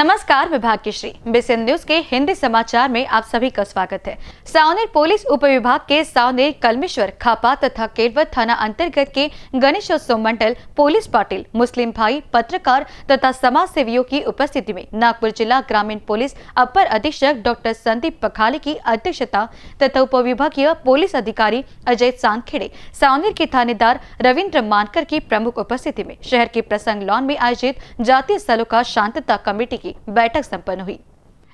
नमस्कार विभाग की श्री बीसीएन न्यूज के हिंदी समाचार में आप सभी का स्वागत है सावनेर पुलिस उप विभाग के सावनेर कलमेश्वर खापा तथा केडवत थाना अंतर्गत के गणेशोत्सव मंडल पुलिस पाटिल मुस्लिम भाई पत्रकार तथा समाज सेवियों की उपस्थिति में नागपुर जिला ग्रामीण पुलिस अपर अधीक्षक डॉक्टर संदीप पखाले की अध्यक्षता तथा उप विभागीय पुलिस अधिकारी अजय सांगखेड़े सावनेर के थानेदार रविन्द्र मानकर की प्रमुख उपस्थिति में शहर के प्रसंग लॉन में आयोजित जातीय स्थलों का शांतता कमेटी की की बैठक संपन्न हुई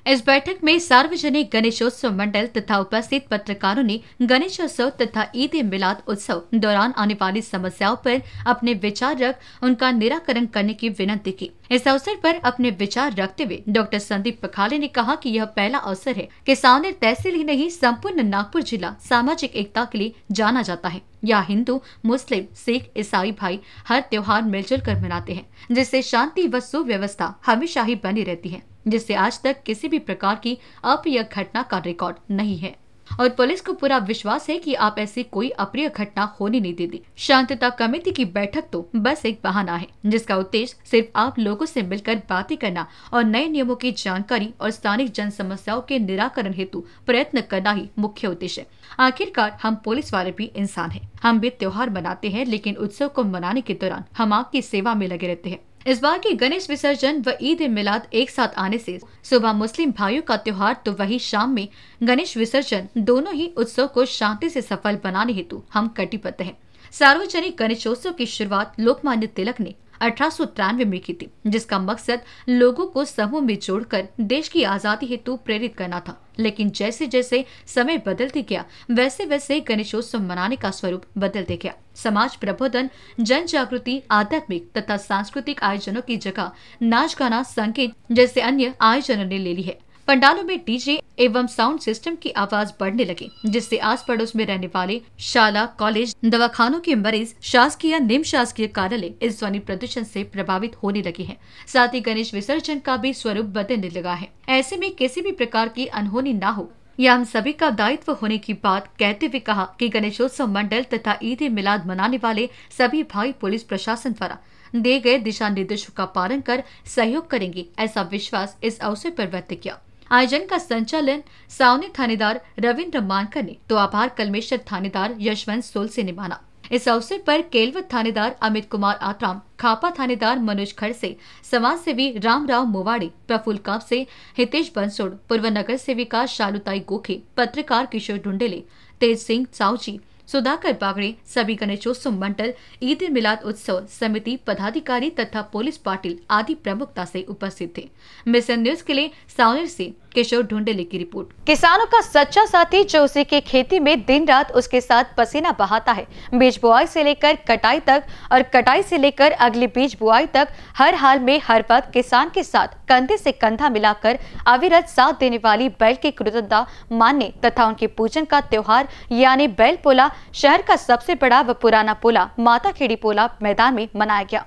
इस बैठक में सार्वजनिक गणेशोत्सव मंडल तथा उपस्थित पत्रकारों ने गणेशोत्सव तथा ईद मिलाद उत्सव दौरान आने वाली समस्याओं पर अपने विचार रख उनका निराकरण करने की विनती की इस अवसर पर अपने विचार रखते हुए डॉक्टर संदीप पखाले ने कहा कि यह पहला अवसर है कि सामने तहसील ही नहीं संपूर्ण नागपुर जिला सामाजिक एकता के लिए जाना जाता है यहाँ हिंदू मुस्लिम सिख ईसाई भाई हर त्योहार मिलजुल कर मनाते हैं जिससे शांति व सुव्यवस्था हमेशा ही बनी रहती है जिससे आज तक किसी भी प्रकार की अप्रिय घटना का रिकॉर्ड नहीं है और पुलिस को पूरा विश्वास है कि आप ऐसी कोई अप्रिय घटना होने नहीं देती शांतता कमेटी की बैठक तो बस एक बहाना है जिसका उद्देश्य सिर्फ आप लोगों से मिलकर बातें करना और नए नियमों की जानकारी और स्थानीय जन समस्याओं के निराकरण हेतु प्रयत्न करना ही मुख्य उद्देश्य है आखिरकार हम पुलिस वाले भी इंसान है हम भी त्योहार मनाते हैं लेकिन उत्सव को मनाने के दौरान हम आपकी सेवा में लगे रहते हैं इस बार के गणेश विसर्जन व ईद मिलाद एक साथ आने से सुबह मुस्लिम भाइयों का त्योहार तो वही शाम में गणेश विसर्जन दोनों ही उत्सव को शांति से सफल बनाने हेतु हम कटिबद्ध हैं सार्वजनिक गणेशोत्सव की शुरुआत लोकमान्य तिलक ने अठारह में की थी जिसका मकसद लोगों को समूह में जोड़कर देश की आजादी हेतु प्रेरित करना था लेकिन जैसे जैसे समय बदलते गया वैसे वैसे गणेशोत्सव मनाने का स्वरूप बदलते गया समाज प्रबोधन जन जागृति आध्यात्मिक तथा सांस्कृतिक आयोजनों की जगह नाच गाना संगीत जैसे अन्य आयोजनों ने ले ली है पंडालों में डीजे एवं साउंड सिस्टम की आवाज बढ़ने लगी जिससे आस पड़ोस में रहने वाले शाला कॉलेज दवाखानों के मरीज शासकीय निम शासकीय कार्यालय इस ध्वनि प्रदूषण से प्रभावित होने लगे हैं साथ ही गणेश विसर्जन का भी स्वरूप बदलने लगा है ऐसे में किसी भी प्रकार की अनहोनी न हो यह हम सभी का दायित्व होने की बात कहते हुए कहा कि गणेशोत्सव मंडल तथा ईद मिलाद मनाने वाले सभी भाई पुलिस प्रशासन द्वारा दिए गए दिशा निर्देशों का पालन कर सहयोग करेंगे ऐसा विश्वास इस अवसर पर व्यक्त किया आयोजन का संचालन सावनी थानेदार रविन्द्र मानकर ने तो आभार कलमेश्वर थानेदार यशवंत सोल से निभाना इस अवसर पर केलव थानेदार अमित कुमार आत्राम खापा थानेदार मनोज खड़से समाज सेवी राम राव मोवाड़ी प्रफुल से हितेश बंसोड़ पूर्व नगर सेविका शालुताई गोखे पत्रकार किशोर ढुंडेले तेज सिंह सावजी सुधाकर बागड़े सभी गणेशोत्सव मंडल ईद मिलाद उत्सव समिति पदाधिकारी तथा पुलिस पाटिल आदि प्रमुखता से उपस्थित थे मिशन न्यूज के लिए सावनेर से केशव ढूंढेले की रिपोर्ट किसानों का सच्चा साथी जो उसी के खेती में दिन रात उसके साथ पसीना बहाता है बीज बुआई से लेकर कटाई तक और कटाई से लेकर अगली बीज बुआई तक हर हाल में हर वक्त किसान के साथ कंधे से कंधा मिलाकर अविरत साथ देने वाली बैल की कृतज्ञता मानने तथा उनके पूजन का त्योहार यानी बैल पोला शहर का सबसे बड़ा व पुराना पोला माता खेड़ी पोला मैदान में मनाया गया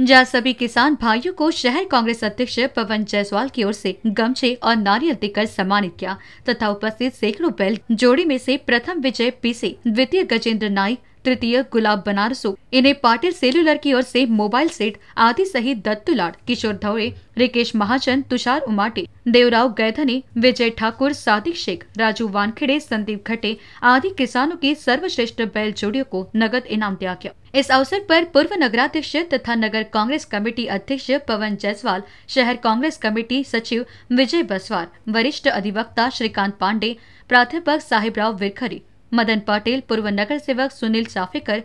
जहाँ सभी किसान भाइयों को शहर कांग्रेस अध्यक्ष पवन जायसवाल की ओर से गमछे और नारियल देकर सम्मानित किया तथा उपस्थित सैकड़ों बैल जोड़ी में से प्रथम विजय पीसे द्वितीय गजेंद्र नाई तृतीय गुलाब बनारसो इन्हें पाटिल सेलुलर की ओर से मोबाइल सेट आदि सहित दत्तुलाड किशोर धौड़े रिकेश महाजन तुषार उमाटे देवराव गैधने विजय ठाकुर सादिक शेख राजू वानखेड़े संदीप घटे आदि किसानों की सर्वश्रेष्ठ बैल जोड़ियों को नगद इनाम दिया गया इस अवसर पर पूर्व नगराध्यक्ष तथा नगर कांग्रेस कमेटी अध्यक्ष पवन जायसवाल शहर कांग्रेस कमेटी सचिव विजय बसवार वरिष्ठ अधिवक्ता श्रीकांत पांडे प्राध्यापक साहिबराव विरखरी मदन पाटिल पूर्व नगर सेवक सुनील चाफेकर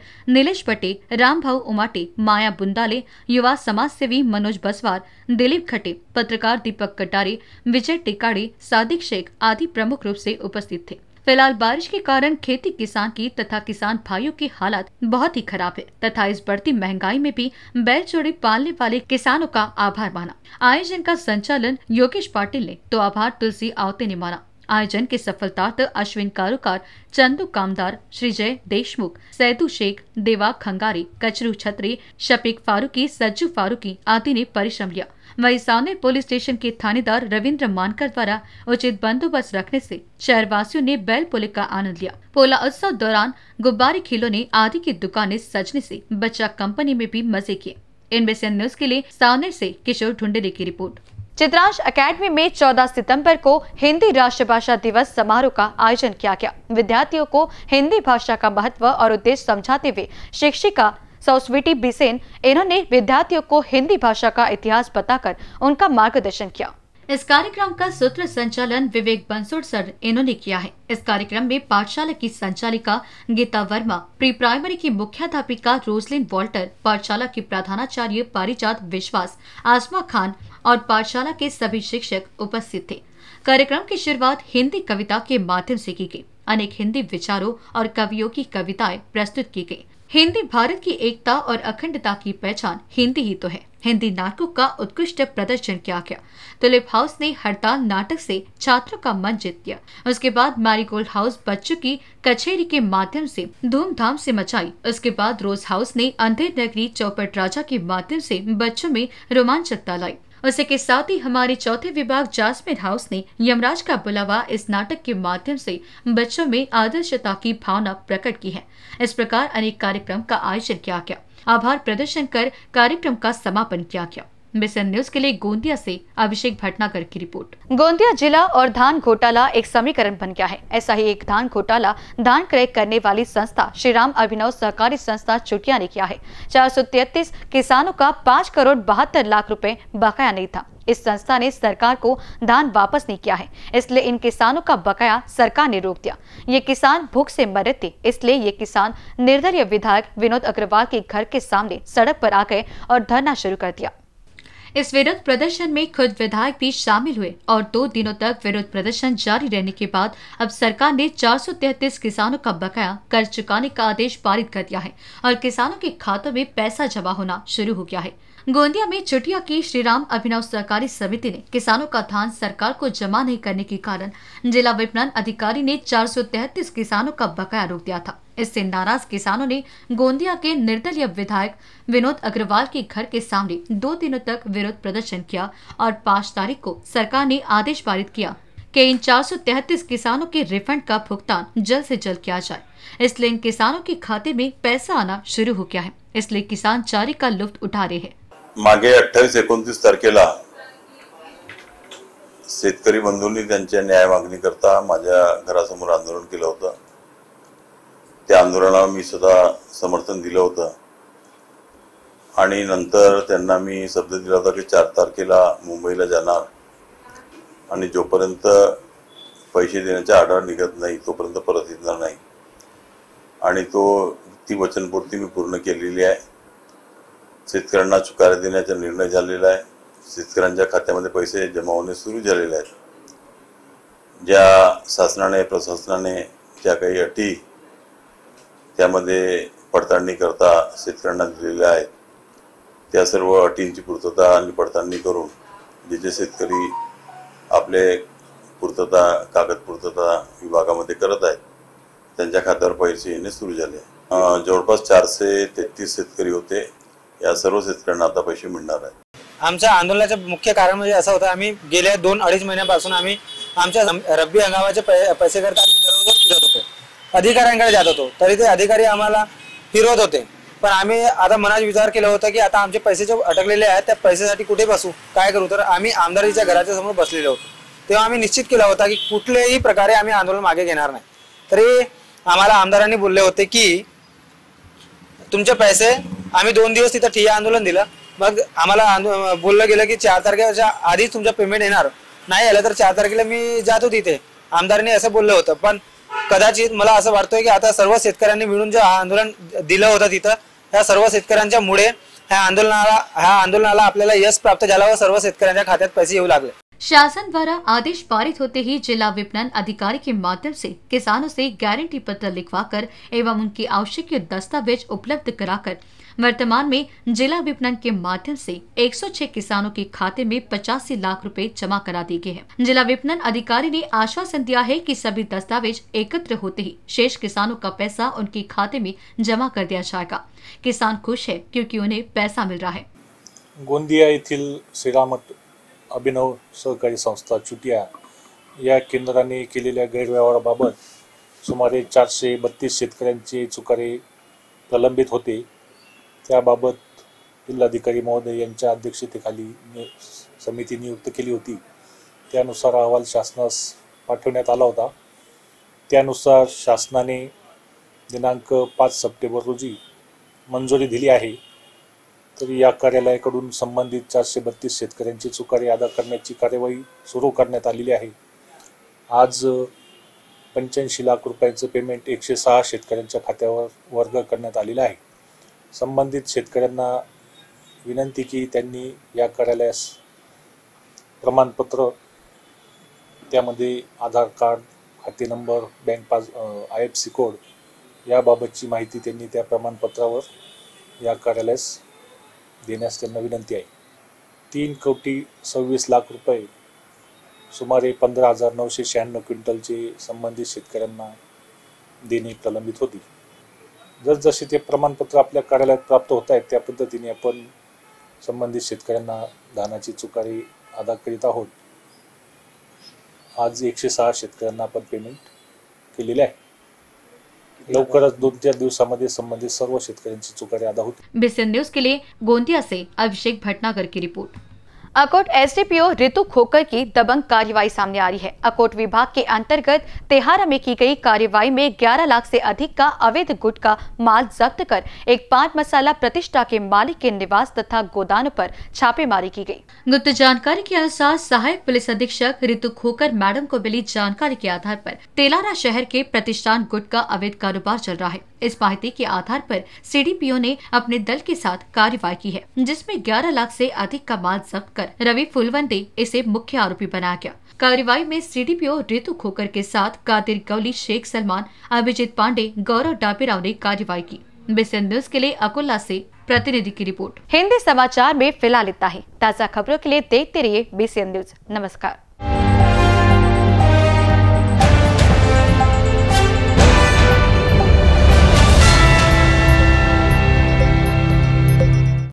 पटेल राम भाव उमाटे माया बुंदाले युवा समाज सेवी मनोज बसवार दिलीप खटे पत्रकार दीपक कटारे विजय टिकाड़े सादिक शेख आदि प्रमुख रूप से उपस्थित थे फिलहाल बारिश के कारण खेती किसान की तथा किसान भाइयों की हालत बहुत ही खराब है तथा इस बढ़ती महंगाई में भी बैल चोरी पालने वाले किसानों का आभार माना आयोजन का संचालन योगेश पाटिल ने तो आभार तुलसी आवते ने माना आयोजन के सफलतार्थ अश्विन कारुकार चंदू कामदार श्रीजय देशमुख सैदू शेख देवा खंगारी कचरू छत्री शपिक फारूकी सज्जू फारूकी आदि ने परिश्रम लिया वही सामने पुलिस स्टेशन के थानेदार रविंद्र मानकर द्वारा उचित बंदोबस्त रखने से शहरवासियों ने बैल पोले का आनंद लिया पोला उत्सव दौरान गुब्बारे खिलौने आदि की दुकानें सजने से बच्चा कंपनी में भी मजे किए इनबेसन न्यूज के लिए सावनेर से किशोर ढूंढेरे की रिपोर्ट चित्रांश अकेडमी में 14 सितंबर को हिंदी राष्ट्रभाषा दिवस समारोह का आयोजन किया गया विद्यार्थियों को हिंदी भाषा का महत्व और उद्देश्य समझाते हुए शिक्षिका सौस्वीटी बिसेन इन्होंने विद्यार्थियों को हिंदी भाषा का इतिहास बताकर उनका मार्गदर्शन किया इस कार्यक्रम का सूत्र संचालन विवेक बंसुर सर इन्होंने किया है इस कार्यक्रम में पाठशाला की संचालिका गीता वर्मा प्री प्राइमरी की मुख्याध्यापिका रोजलिन वॉल्टर पाठशाला की प्रधानाचार्य पारिजात विश्वास आसमा खान और पाठशाला के सभी शिक्षक उपस्थित थे कार्यक्रम की शुरुआत हिंदी कविता के माध्यम से की गई अनेक हिंदी विचारों और कवियों की कविताएं प्रस्तुत की गई हिंदी भारत की एकता और अखंडता की पहचान हिंदी ही तो है हिंदी नाटकों का उत्कृष्ट प्रदर्शन किया गया तुलिप हाउस ने हड़ताल नाटक से छात्रों का मन जीत लिया उसके बाद मैरीगोल्ड हाउस बच्चों की कचहरी के माध्यम से धूमधाम से मचाई उसके बाद रोज हाउस ने अंधेर नगरी चौपट राजा के माध्यम से बच्चों में रोमांचकता लाई उसी के साथ ही हमारे चौथे विभाग जासमिन हाउस ने यमराज का बुलावा इस नाटक के माध्यम से बच्चों में आदर्शता की भावना प्रकट की है इस प्रकार अनेक कार्यक्रम का आयोजन किया गया आभार प्रदर्शन कर कार्यक्रम का समापन किया गया मिशन न्यूज के लिए गोंदिया से अभिषेक भटनागर की रिपोर्ट गोंदिया जिला और धान घोटाला एक समीकरण बन गया है ऐसा ही एक धान घोटाला धान क्रय करने वाली संस्था श्रीराम अभिनव सहकारी संस्था चुटिया ने किया है चार किसानों का पाँच करोड़ बहत्तर लाख रूपए बकाया नहीं था इस संस्था ने सरकार को धान वापस नहीं किया है इसलिए इन किसानों का बकाया सरकार ने रोक दिया ये किसान भूख से मरे थे इसलिए ये किसान निर्दलीय विधायक विनोद अग्रवाल के घर के सामने सड़क पर आ गए और धरना शुरू कर दिया इस विरोध प्रदर्शन में खुद विधायक भी शामिल हुए और दो दिनों तक विरोध प्रदर्शन जारी रहने के बाद अब सरकार ने चार किसानों का बकाया कर्ज चुकाने का आदेश पारित कर दिया है और किसानों के खातों में पैसा जमा होना शुरू हो गया है गोंदिया में चुटिया की श्रीराम अभिनव सहकारी समिति ने किसानों का धान सरकार को जमा नहीं करने के कारण जिला विपणन अधिकारी ने चार किसानों का बकाया रोक दिया था इससे नाराज किसानों ने गोंदिया के निर्दलीय विधायक विनोद अग्रवाल के घर के सामने दो दिनों तक विरोध प्रदर्शन किया और पाँच तारीख को सरकार ने आदेश पारित किया कि इन चार किसानों के रिफंड का भुगतान जल्द से जल्द किया जाए इसलिए इन किसानों के खाते में पैसा आना शुरू हो गया है इसलिए किसान चारी का लुफ्त उठा रहे हैं मागे अठ्ठावीस एकोणतीस तारखेला शेतकरी बंधूंनी त्यांच्या न्याय मागणी करता माझ्या घरासमोर आंदोलन केलं होतं त्या आंदोलनाला मी सुद्धा समर्थन दिलं होतं आणि नंतर त्यांना मी शब्द दिला होता की चार तारखेला मुंबईला जाणार आणि जोपर्यंत पैसे देण्याचा आढावा निघत नाही तोपर्यंत परत येणार नाही आणि तो ती वचनपूर्ती मी पूर्ण केलेली आहे शेतकऱ्यांना चुकारा देण्याचा निर्णय झालेला आहे शेतकऱ्यांच्या खात्यामध्ये पैसे जमा होणे सुरू झालेले आहेत ज्या शासनाने प्रशासनाने ज्या काही अटी त्यामध्ये पडताळणी करता शेतकऱ्यांना दिलेल्या आहेत त्या सर्व अटींची पूर्तता आणि पडताळणी करून जे जे शेतकरी आपले पूर्तता कागदपूर्तता विभागामध्ये करत आहेत त्यांच्या खात्यावर पैसे येणे सुरू झाले जवळपास चारशे तेहतीस शेतकरी होते या सर्व शेतकऱ्यांना आता पैसे मिळणार आहे आमच्या आंदोलनाचे मुख्य कारण म्हणजे असं होतं आम्ही गेल्या दोन अडीच महिन्यापासून आम्ही आमच्या रब्बी हंगामाचे पैसे करता आम्ही फिरत होतो अधिकाऱ्यांकडे जात होतो तरी ते अधिकारी आम्हाला फिरवत होते पण आम्ही आता मनात विचार केला होता की आता आमचे पैसे जे अटकलेले आहेत त्या पैशासाठी कुठे बसू काय करू तर आम्ही आमदारीच्या घराच्या समोर बसलेले होतो तेव्हा आम्ही निश्चित केला होता की कुठल्याही प्रकारे आम्ही आंदोलन मागे घेणार नाही तरी आम्हाला आमदारांनी बोलले होते की तुमचे पैसे आम्ही दोन दिवस तिथं ठिय्या आंदोलन दिलं मग आम्हाला बोललं गेलं की चार तारखेच्या आधीच तुमचं पेमेंट येणार नाही आलं तर चार तारखेला मी जातो तिथे आमदारांनी असं बोललं होतं पण कदाचित मला असं वाटतंय की आता सर्व शेतकऱ्यांनी मिळून जे आंदोलन दिलं होतं तिथं ह्या सर्व शेतकऱ्यांच्या मुळे ह्या आंदोलनाला ह्या आंदोलनाला आपल्याला यश प्राप्त झाला व सर्व शेतकऱ्यांच्या खात्यात पैसे येऊ लागले शासन द्वारा आदेश पारित होते ही जिला विपणन अधिकारी के माध्यम से किसानों से गारंटी पत्र लिखवाकर एवं उनकी आवश्यक दस्तावेज उपलब्ध कराकर वर्तमान में जिला विपणन के माध्यम से 106 किसानों के खाते में पचासी लाख रुपए जमा करा दिए गए हैं जिला विपणन अधिकारी ने आश्वासन दिया है कि सभी दस्तावेज एकत्र होते ही शेष किसानों का पैसा उनके खाते में जमा कर दिया जाएगा किसान खुश है क्योंकि उन्हें पैसा मिल रहा है गोंदिया श्रीरामत अभिनव सहकारी संस्था चुटिया या केंद्राने केलेल्या गैरव्यवहाराबाबत सुमारे चारशे बत्तीस शेतकऱ्यांचे चुकारे प्रलंबित होते त्याबाबत जिल्हाधिकारी महोदय यांच्या अध्यक्षतेखाली समिती नियुक्त केली होती त्यानुसार अहवाल शासनास पाठवण्यात आला होता त्यानुसार शासनाने दिनांक पाच सप्टेंबर रोजी मंजुरी दिली आहे तर या कार्यालयाकडून संबंधित चारशे बत्तीस शेतकऱ्यांची चुकारे अदा करण्याची कार्यवाही सुरू करण्यात आलेली आहे आज पंच्याऐंशी लाख रुपयांचं पेमेंट एकशे सहा शेतकऱ्यांच्या खात्यावर वर्ग करण्यात आलेलं आहे संबंधित शेतकऱ्यांना विनंती की त्यांनी या कार्यालयास प्रमाणपत्र त्यामध्ये आधार कार्ड खाते number bank pass I F C code याबाबतची माहिती त्यांनी त्या प्रमाणपत्रावर या कार्यालयास देण्यास त्यांना विनंती आहे तीन कोटी सव्वीस लाख रुपये सुमारे पंधरा हजार नऊशे शहाण्णव क्विंटलचे संबंधित शेतकऱ्यांना देणे प्रलंबित होती जसजसे ते प्रमाणपत्र आपल्या कार्यालयात प्राप्त होत आहेत त्या पद्धतीने आपण संबंधित शेतकऱ्यांना धानाची चुकारी अदा करीत आहोत आज एकशे सहा शेतकऱ्यांना आपण पेमेंट केलेले आहे लवकरच दोन चार दिवसामध्ये संबंधित सर्व शेतकऱ्यांची चुकारी अदा होती बेसन न्यूज के लिए गोंदिया से अभिषेक भटनागर की रिपोर्ट अकोट एसडीपीओ रितु खोकर की दबंग कार्रवाई सामने आ रही है अकोट विभाग के अंतर्गत तेहारा में की गई कार्रवाई में 11 लाख से अधिक का अवैध गुट का माल जब्त कर एक पांच मसाला प्रतिष्ठा के मालिक के निवास तथा गोदान पर छापेमारी की गई गुप्त जानकारी के अनुसार सहायक पुलिस अधीक्षक ऋतु खोकर मैडम को मिली जानकारी के आधार आरोप तेलारा शहर के प्रतिष्ठान गुट का अवैध कारोबार चल रहा है इस माहिती के आधार पर सीडीपीओ ने अपने दल के साथ कार्यवाही की है जिसमें 11 लाख से अधिक का माल जब्त कर रवि फुलवंदे इसे मुख्य आरोपी बनाया गया कार्रवाई में सीडीपीओ रितु खोकर के साथ कादिर गौली शेख सलमान अभिजीत पांडे गौरव डाबेराव ने कार्यवाही की बेसन न्यूज के लिए अकोला ऐसी प्रतिनिधि की रिपोर्ट हिंदी समाचार में फिलहाल इतना ही ताज़ा खबरों के लिए देखते रहिए बीसीएन न्यूज नमस्कार